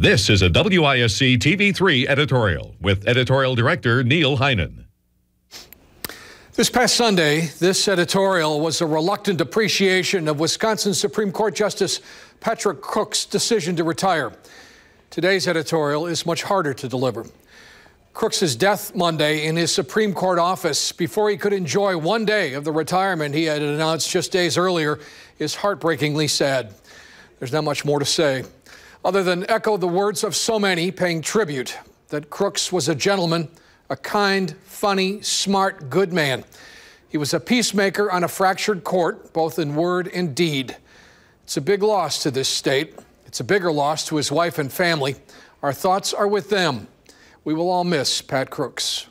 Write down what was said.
This is a WISC TV3 editorial with editorial director Neil Heinen. This past Sunday, this editorial was a reluctant appreciation of Wisconsin Supreme Court Justice Patrick Cook's decision to retire. Today's editorial is much harder to deliver. Crooks' death Monday in his Supreme Court office before he could enjoy one day of the retirement he had announced just days earlier is heartbreakingly sad. There's not much more to say other than echo the words of so many paying tribute that Crooks was a gentleman, a kind, funny, smart, good man. He was a peacemaker on a fractured court, both in word and deed. It's a big loss to this state. It's a bigger loss to his wife and family. Our thoughts are with them. We will all miss Pat Crooks.